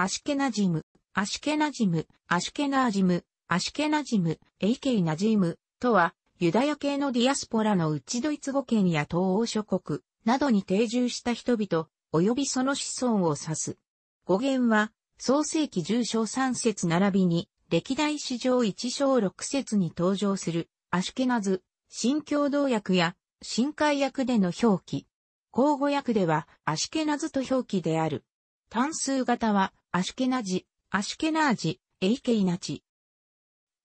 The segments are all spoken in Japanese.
アシケナジム、アシケナジム、アシケナージム、アシケナジム、エイケイナジムとは、ユダヤ系のディアスポラの内ドイツ語圏や東欧諸国などに定住した人々、及びその子孫を指す。語源は、創世紀重0章3節並びに、歴代史上1章6節に登場する、アシュケナズ、新共同訳や、新海訳での表記。口語訳では、アシュケナズと表記である。単数型は、アシュケナジ、アシュケナージ、エイケイナチ。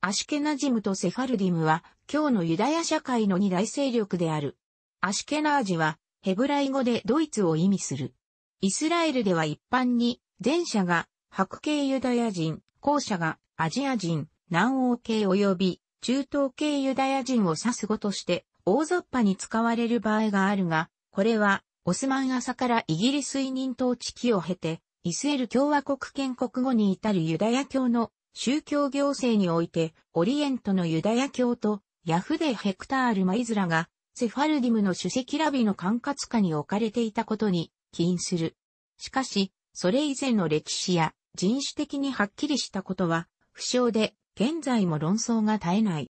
アシュケナジムとセファルディムは、今日のユダヤ社会の二大勢力である。アシュケナージは、ヘブライ語でドイツを意味する。イスラエルでは一般に、前者が白系ユダヤ人、後者がアジア人、南欧系及び中東系ユダヤ人を指す語として大雑把に使われる場合があるが、これはオスマン朝からイギリス委任統治期を経てイスエル共和国建国後に至るユダヤ教の宗教行政において、オリエントのユダヤ教とヤフデ・ヘクタール・マイズラが、セファルディムの主席ラビの管轄下に置かれていたことに起因する。しかし、それ以前の歴史や人種的にはっきりしたことは、不詳で、現在も論争が絶えない。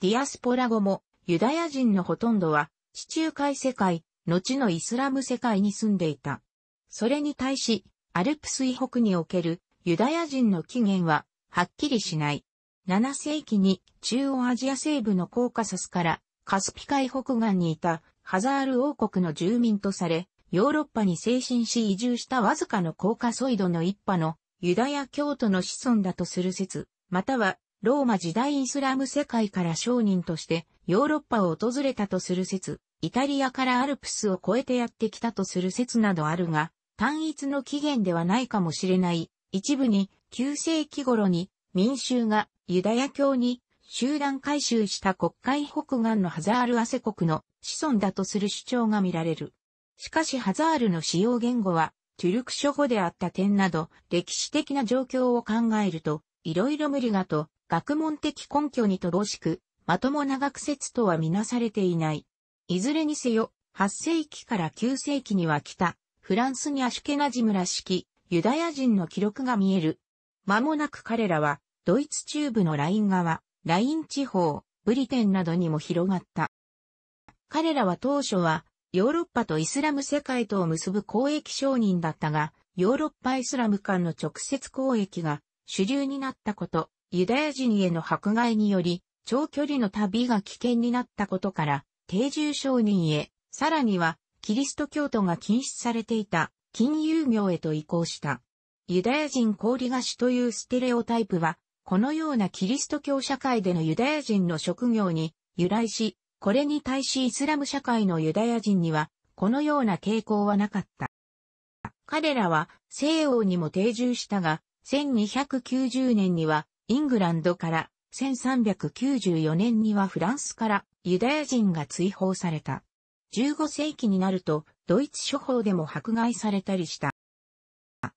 ディアスポラ後も、ユダヤ人のほとんどは、地中海世界、後のイスラム世界に住んでいた。それに対し、アルプス以北におけるユダヤ人の起源ははっきりしない。7世紀に中央アジア西部のコーカサスからカスピ海北岸にいたハザール王国の住民とされ、ヨーロッパに精神し移住したわずかのコーカソイドの一派のユダヤ教徒の子孫だとする説、またはローマ時代イスラム世界から商人としてヨーロッパを訪れたとする説、イタリアからアルプスを越えてやってきたとする説などあるが、単一の起源ではないかもしれない。一部に旧世紀頃に民衆がユダヤ教に集団改修した国会北岸のハザール汗国の子孫だとする主張が見られる。しかしハザールの使用言語はトゥルク諸語であった点など歴史的な状況を考えるといろいろ無理がと学問的根拠に乏しくまともな学説とはみなされていない。いずれにせよ8世紀から9世紀には来た、フランスにアシュケナジムらしきユダヤ人の記録が見える。間もなく彼らはドイツ中部のライン川、ライン地方、ブリテンなどにも広がった。彼らは当初はヨーロッパとイスラム世界とを結ぶ交易商人だったが、ヨーロッパイスラム間の直接交易が主流になったこと、ユダヤ人への迫害により、長距離の旅が危険になったことから、定住商人へ、さらにはキリスト教徒が禁止されていた金融業へと移行した。ユダヤ人氷菓子というステレオタイプは、このようなキリスト教社会でのユダヤ人の職業に由来し、これに対しイスラム社会のユダヤ人には、このような傾向はなかった。彼らは西欧にも定住したが、1290年にはイングランドから、1394年にはフランスからユダヤ人が追放された。15世紀になると、ドイツ諸法でも迫害されたりした。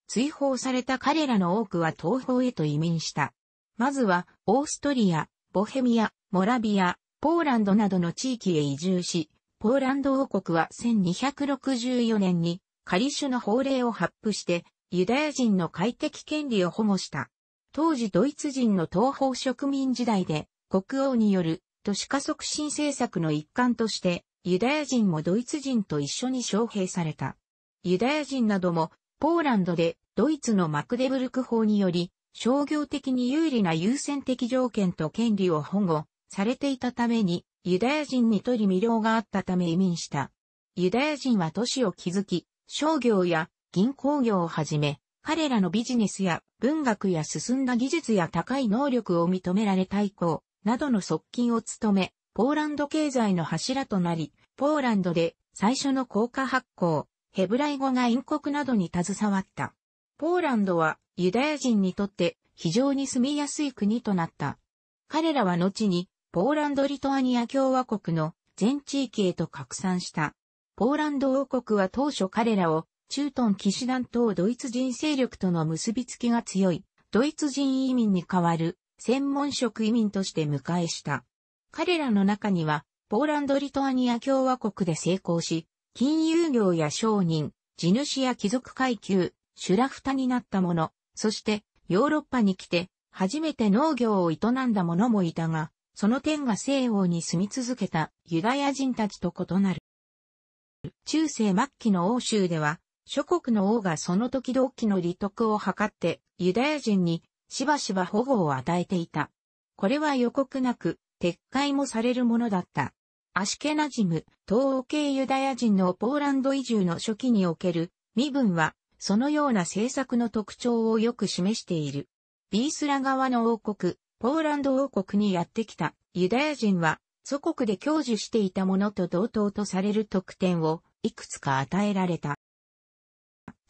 追放された彼らの多くは東方へと移民した。まずは、オーストリア、ボヘミア、モラビア、ポーランドなどの地域へ移住し、ポーランド王国は1264年に、カリシュの法令を発布して、ユダヤ人の快適権利を保護した。当時ドイツ人の東方植民時代で、国王による都市化促進政策の一環として、ユダヤ人もドイツ人と一緒に招聘された。ユダヤ人なども、ポーランドでドイツのマクデブルク法により、商業的に有利な優先的条件と権利を保護されていたために、ユダヤ人にとり魅了があったため移民した。ユダヤ人は都市を築き、商業や銀行業をはじめ、彼らのビジネスや文学や進んだ技術や高い能力を認められた以降、などの側近を務め、ポーランド経済の柱となり、ポーランドで最初の硬貨発行、ヘブライ語が陰国などに携わった。ポーランドはユダヤ人にとって非常に住みやすい国となった。彼らは後にポーランド・リトアニア共和国の全地域へと拡散した。ポーランド王国は当初彼らを中東騎士団等ドイツ人勢力との結びつきが強い、ドイツ人移民に代わる専門職移民として迎えした。彼らの中には、ポーランド・リトアニア共和国で成功し、金融業や商人、地主や貴族階級、シュラフタになった者、そしてヨーロッパに来て初めて農業を営んだ者もいたが、その点が西欧に住み続けたユダヤ人たちと異なる。中世末期の欧州では、諸国の王がその時々の利得を図ってユダヤ人にしばしば保護を与えていた。これは予告なく撤回もされるものだった。アシケナジム、東欧系ユダヤ人のポーランド移住の初期における身分は、そのような政策の特徴をよく示している。ビースラ側の王国、ポーランド王国にやってきたユダヤ人は、祖国で享受していたものと同等とされる特典をいくつか与えられた。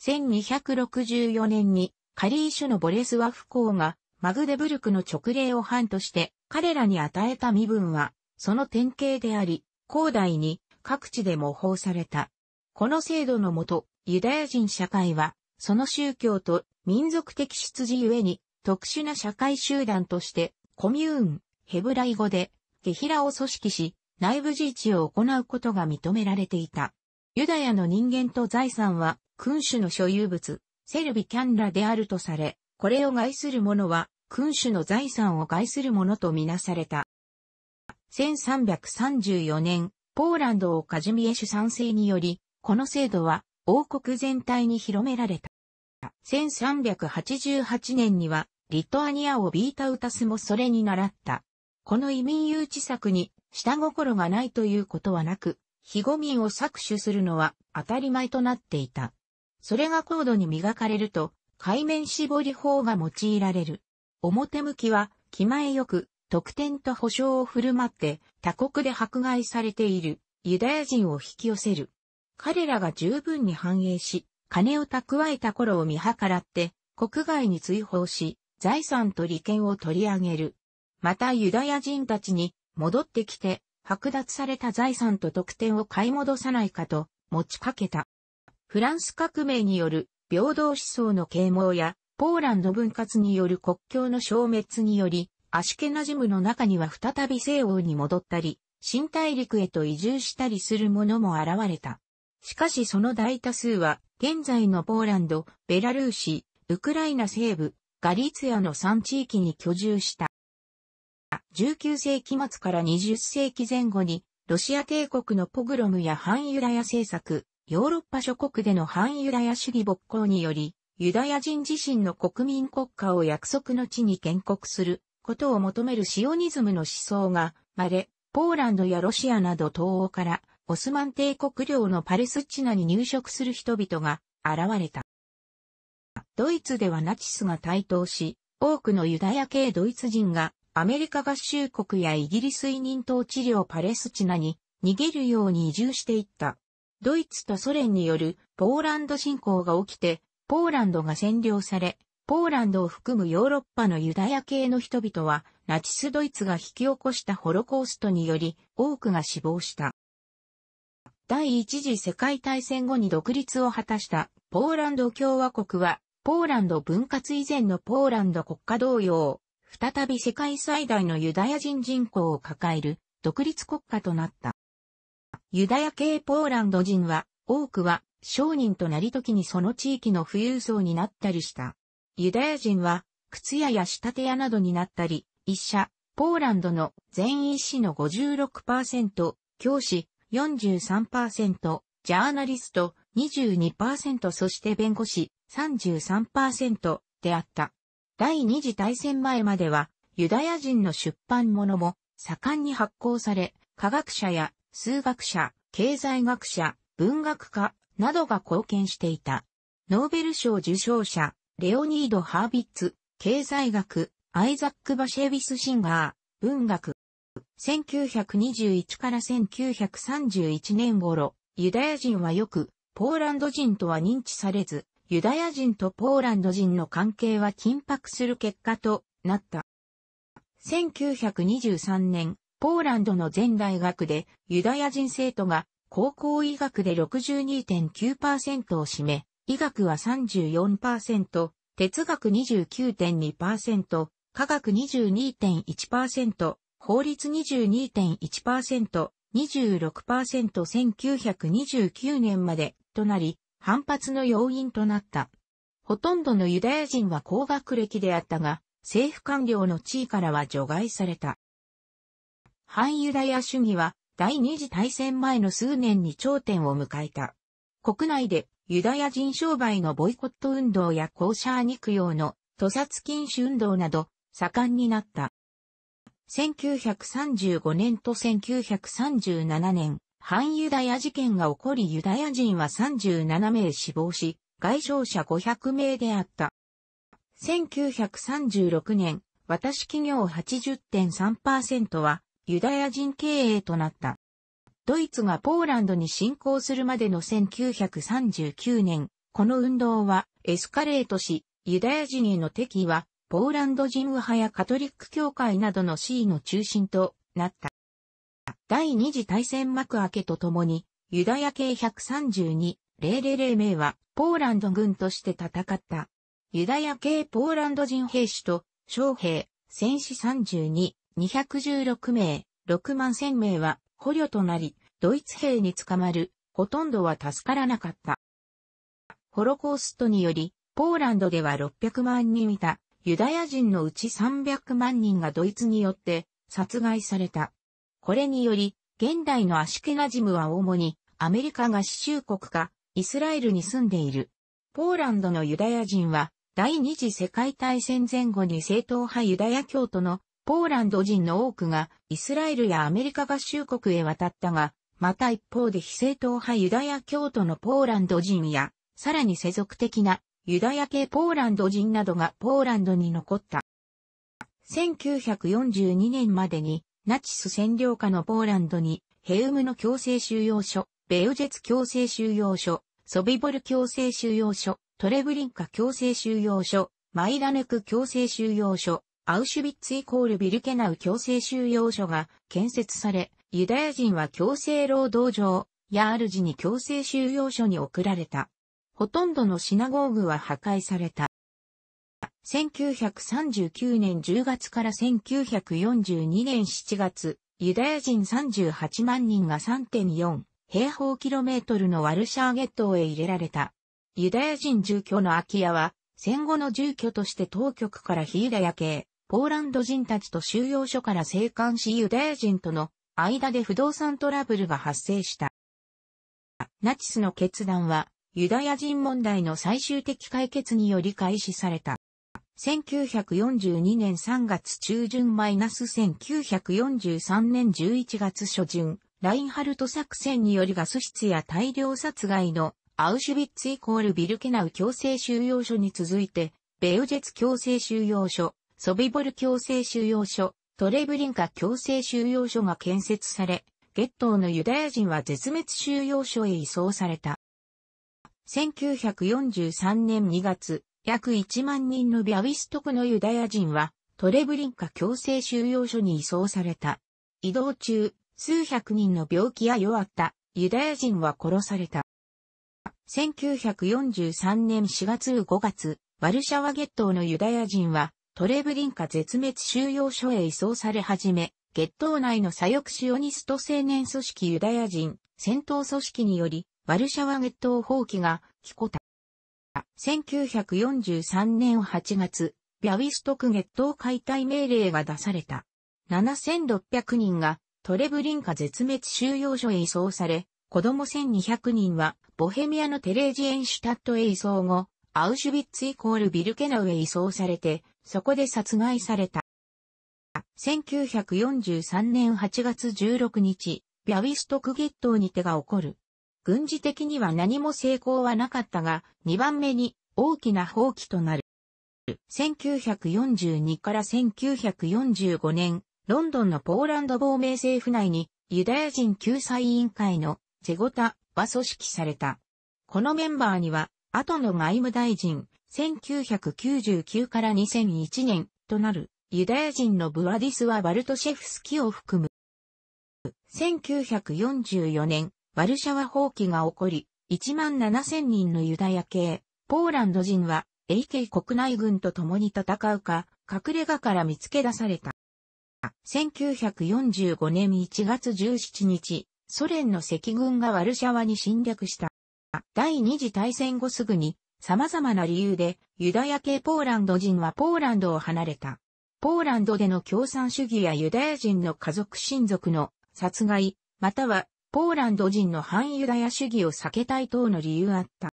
1264年にカリーシュのボレスワフ公がマグデブルクの直令を藩として彼らに与えた身分は、その典型であり、広大に各地で模倣された。この制度のもと、ユダヤ人社会は、その宗教と民族的出自ゆえに、特殊な社会集団として、コミューン、ヘブライ語で、ゲヒラを組織し、内部自治を行うことが認められていた。ユダヤの人間と財産は、君主の所有物、セルビキャンラであるとされ、これを害する者は、君主の財産を害する者とみなされた。1334年、ポーランドをカジミエシュ賛成により、この制度は王国全体に広められた。1388年には、リトアニアをビータウタスもそれに習った。この移民誘致策に下心がないということはなく、非語民を搾取するのは当たり前となっていた。それが高度に磨かれると、海面絞り法が用いられる。表向きは、気前よく、特典と保証を振る舞って、他国で迫害されている、ユダヤ人を引き寄せる。彼らが十分に繁栄し、金を蓄えた頃を見計らって、国外に追放し、財産と利権を取り上げる。またユダヤ人たちに、戻ってきて、剥奪された財産と特典を買い戻さないかと、持ちかけた。フランス革命による平等思想の啓蒙や、ポーランド分割による国境の消滅により、アシュケナジムの中には再び西欧に戻ったり、新大陸へと移住したりする者も現れた。しかしその大多数は、現在のポーランド、ベラルーシ、ウクライナ西部、ガリツヤの3地域に居住した。19世紀末から20世紀前後に、ロシア帝国のポグロムや反ユダヤ政策、ヨーロッパ諸国での反ユダヤ主義勃興により、ユダヤ人自身の国民国家を約束の地に建国することを求めるシオニズムの思想が、まれ、ポーランドやロシアなど東欧から、オスマン帝国領のパレスチナに入植する人々が現れた。ドイツではナチスが台頭し、多くのユダヤ系ドイツ人がアメリカ合衆国やイギリス委任統治領パレスチナに逃げるように移住していった。ドイツとソ連によるポーランド侵攻が起きて、ポーランドが占領され、ポーランドを含むヨーロッパのユダヤ系の人々は、ナチスドイツが引き起こしたホロコーストにより、多くが死亡した。第一次世界大戦後に独立を果たしたポーランド共和国は、ポーランド分割以前のポーランド国家同様、再び世界最大のユダヤ人人口を抱える独立国家となった。ユダヤ系ポーランド人は、多くは、商人となり時にその地域の富裕層になったりした。ユダヤ人は、靴屋や仕立て屋などになったり、医者、ポーランドの全医師の56%、教師43%、ジャーナリスト22%そして弁護士33%であった。第二次大戦前まではユダヤ人の出版物も盛んに発行され、科学者や数学者、経済学者、文学家などが貢献していた。ノーベル賞受賞者、レオニード・ハービッツ、経済学、アイザック・バシェビス・シンガー、文学。1921から1931年頃、ユダヤ人はよく、ポーランド人とは認知されず、ユダヤ人とポーランド人の関係は緊迫する結果となった。1923年、ポーランドの全大学でユダヤ人生徒が高校医学で62.9%を占め、医学は34%、哲学29.2%、科学22.1%、法律22.1%、26%1929 年までとなり、反発の要因となった。ほとんどのユダヤ人は高学歴であったが、政府官僚の地位からは除外された。反ユダヤ主義は第二次大戦前の数年に頂点を迎えた。国内でユダヤ人商売のボイコット運動や公社肉用の屠殺禁止運動など盛んになった。1935年と1937年、反ユダヤ事件が起こりユダヤ人は37名死亡し、外傷者500名であった。1936年、私企業80.3%はユダヤ人経営となった。ドイツがポーランドに侵攻するまでの1939年、この運動はエスカレートし、ユダヤ人への敵は、ポーランド人右派やカトリック教会などの市位の中心となった。第二次大戦幕開けとともに、ユダヤ系132、000名は、ポーランド軍として戦った。ユダヤ系ポーランド人兵士と、将兵、戦士32、216名、6万1000名は捕虜となり、ドイツ兵に捕まる、ほとんどは助からなかった。ホロコーストにより、ポーランドでは600万人いた、ユダヤ人のうち300万人がドイツによって殺害された。これにより、現代のアシュケナジムは主にアメリカ合衆国かイスラエルに住んでいる。ポーランドのユダヤ人は第二次世界大戦前後に正統派ユダヤ教徒のポーランド人の多くがイスラエルやアメリカ合衆国へ渡ったが、また一方で非正統派ユダヤ教徒のポーランド人や、さらに世俗的なユダヤ系ポーランド人などがポーランドに残った。1942年までにナチス占領下のポーランドにヘウムの強制収容所、ベウジェツ強制収容所、ソビボル強制収容所、トレブリンカ強制収容所、マイダネク強制収容所、アウシュビッツイコールビルケナウ強制収容所が建設され、ユダヤ人は強制労働ーや主に強制収容所に送られた。ほとんどのシナゴーグは破壊された。1939年10月から1942年7月、ユダヤ人38万人が3.4平方キロメートルのワルシャーゲットへ入れられた。ユダヤ人住居の空き家は戦後の住居として当局からヒーダヤ系ポーランド人たちと収容所から生還しユダヤ人との間で不動産トラブルが発生した。ナチスの決断は、ユダヤ人問題の最終的解決により開始された。1942年3月中旬マイナス1943年11月初旬、ラインハルト作戦によりガス室や大量殺害のアウシュビッツイコールビルケナウ強制収容所に続いて、ベウジェツ強制収容所、ソビボル強制収容所、トレブリンカ強制収容所が建設され、ゲットーのユダヤ人は絶滅収容所へ移送された。1943年2月、約1万人のビャウィストクのユダヤ人は、トレブリンカ強制収容所に移送された。移動中、数百人の病気や弱ったユダヤ人は殺された。1943年4月5月、ワルシャワゲットーのユダヤ人はトレブリンカ絶滅収容所へ移送され始め、月頭内の左翼シオニスト青年組織ユダヤ人、戦闘組織により、ワルシャワ月頭放棄が、聞こた。1943年8月、ビャウィストク月頭解体命令が出された。7600人がトレブリンカ絶滅収容所へ移送され、子供1200人はボヘミアのテレージエンシュタットへ移送後、アウシュビッツイコールビルケナウへ移送されて、そこで殺害された。1943年8月16日、ビャウィストクゲットに手が起こる。軍事的には何も成功はなかったが、2番目に大きな放棄となる。1942から1945年、ロンドンのポーランド亡命政府内にユダヤ人救済委員会のゼゴタは組織された。このメンバーには、後の外務大臣、1999から2001年となるユダヤ人のブワディスはバルトシェフスキを含む。1944年、ワルシャワ放棄が起こり、1万7000人のユダヤ系、ポーランド人は AK 国内軍と共に戦うか、隠れ家から見つけ出された。1945年1月17日、ソ連の赤軍がワルシャワに侵略した。第二次大戦後すぐに様々な理由でユダヤ系ポーランド人はポーランドを離れた。ポーランドでの共産主義やユダヤ人の家族親族の殺害、またはポーランド人の反ユダヤ主義を避けたい等の理由あった。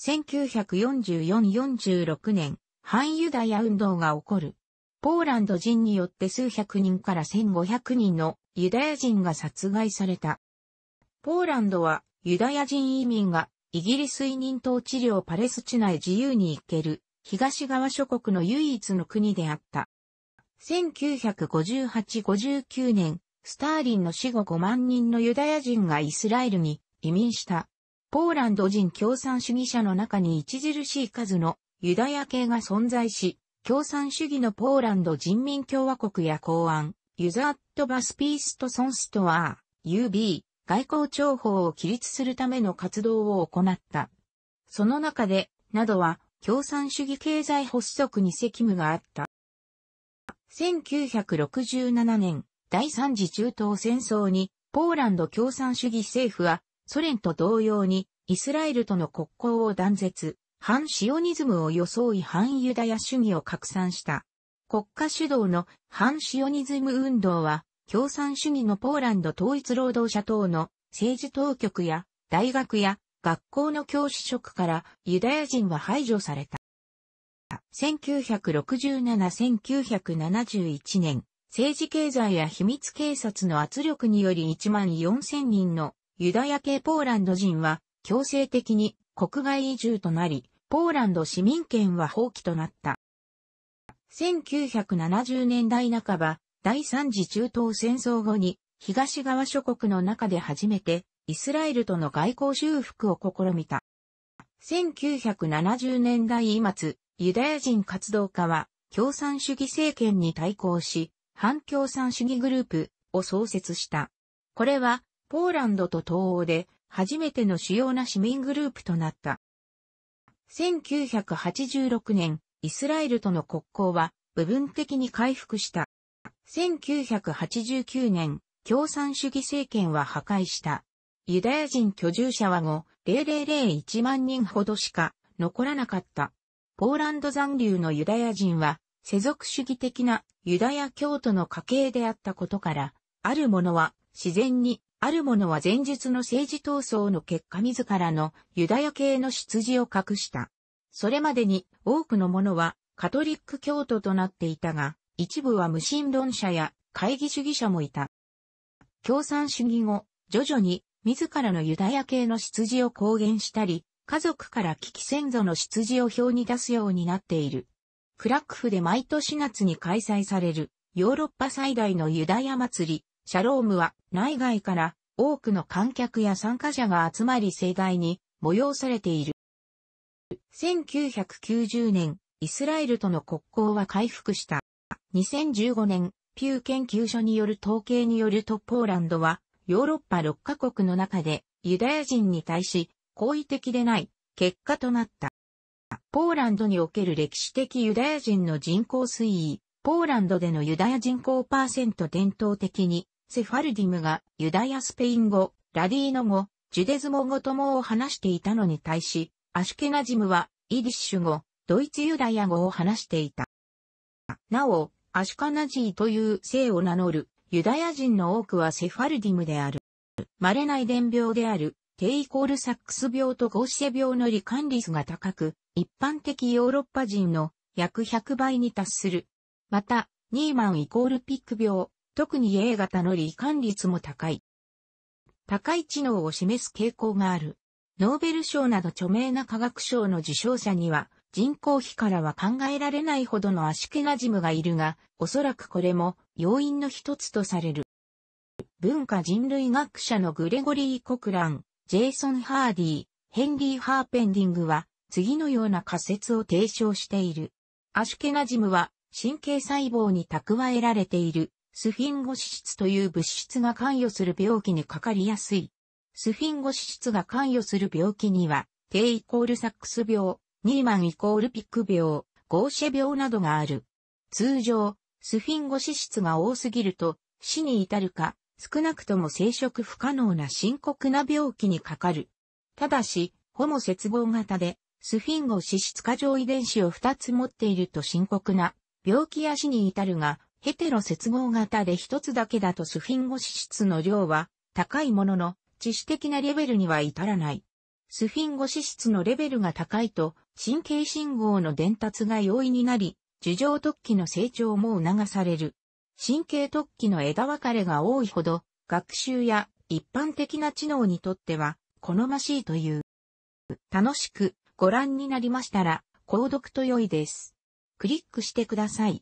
1944-46年、反ユダヤ運動が起こる。ポーランド人によって数百人から1500人のユダヤ人が殺害された。ポーランドはユダヤ人移民がイギリス委任統治領パレスチナへ自由に行ける、東側諸国の唯一の国であった。1958-59年、スターリンの死後5万人のユダヤ人がイスラエルに移民した。ポーランド人共産主義者の中に著しい数のユダヤ系が存在し、共産主義のポーランド人民共和国や公安、ユザット・バスピースト・ソンストアー、UB、外交情報を規律するための活動を行った。その中で、などは共産主義経済発足に責務があった。1967年、第三次中東戦争に、ポーランド共産主義政府は、ソ連と同様に、イスラエルとの国交を断絶、反シオニズムを装い反ユダヤ主義を拡散した。国家主導の反シオニズム運動は、共産主義のポーランド統一労働者等の政治当局や大学や学校の教師職からユダヤ人は排除された。1967-1971年、政治経済や秘密警察の圧力により1万4000人のユダヤ系ポーランド人は強制的に国外移住となり、ポーランド市民権は放棄となった。1970年代半ば、第三次中東戦争後に、東側諸国の中で初めて、イスラエルとの外交修復を試みた。1970年代末、ユダヤ人活動家は、共産主義政権に対抗し、反共産主義グループを創設した。これは、ポーランドと東欧で、初めての主要な市民グループとなった。1986年、イスラエルとの国交は部分的に回復した。1989年、共産主義政権は破壊した。ユダヤ人居住者は後、0001万人ほどしか残らなかった。ポーランド残留のユダヤ人は、世俗主義的なユダヤ教徒の家系であったことから、ある者は自然に、ある者は前述の政治闘争の結果自らのユダヤ系の出自を隠した。それまでに多くの者はカトリック教徒となっていたが、一部は無神論者や会議主義者もいた。共産主義後、徐々に自らのユダヤ系の出自を公言したり、家族から危機先祖の出自を表に出すようになっている。クラックフで毎年夏に開催されるヨーロッパ最大のユダヤ祭り、シャロームは内外から多くの観客や参加者が集まり盛大に催されている。1990年、イスラエルとの国交は回復した。2015年、ピュー研究所による統計によるとポーランドは、ヨーロッパ6カ国の中で、ユダヤ人に対し、好意的でない、結果となった。ポーランドにおける歴史的ユダヤ人の人口推移、ポーランドでのユダヤ人口パーセント伝統的に、セファルディムがユダヤスペイン語、ラディーノ語、ジュデズモ語ともを話していたのに対し、アシュケナジムはイディッシュ語、ドイツユダヤ語を話していた。なお、アシュカナジーという姓を名乗るユダヤ人の多くはセファルディムである。稀な遺伝病である、テイコールサックス病とゴーシェ病の罹患率が高く、一般的ヨーロッパ人の約100倍に達する。また、ニーマンイコールピック病、特に A 型の罹患率も高い。高い知能を示す傾向がある。ノーベル賞など著名な科学賞の受賞者には、人工費からは考えられないほどのアシュケナジムがいるが、おそらくこれも要因の一つとされる。文化人類学者のグレゴリー・コクラン、ジェイソン・ハーディー、ヘンリー・ハーペンディングは、次のような仮説を提唱している。アシュケナジムは、神経細胞に蓄えられている、スフィンゴ脂質という物質が関与する病気にかかりやすい。スフィンゴ脂質が関与する病気には、低イコールサックス病、ニーマンイコールピック病、ゴーシェ病などがある。通常、スフィンゴ脂質が多すぎると、死に至るか、少なくとも生殖不可能な深刻な病気にかかる。ただし、ホモ接合型で、スフィンゴ脂質過剰遺伝子を2つ持っていると深刻な病気や死に至るが、ヘテロ接合型で1つだけだとスフィンゴ脂質の量は高いものの、致死的なレベルには至らない。スフィンゴ脂質のレベルが高いと、神経信号の伝達が容易になり、樹状突起の成長も促される。神経突起の枝分かれが多いほど、学習や一般的な知能にとっては、好ましいという。楽しくご覧になりましたら、購読と良いです。クリックしてください。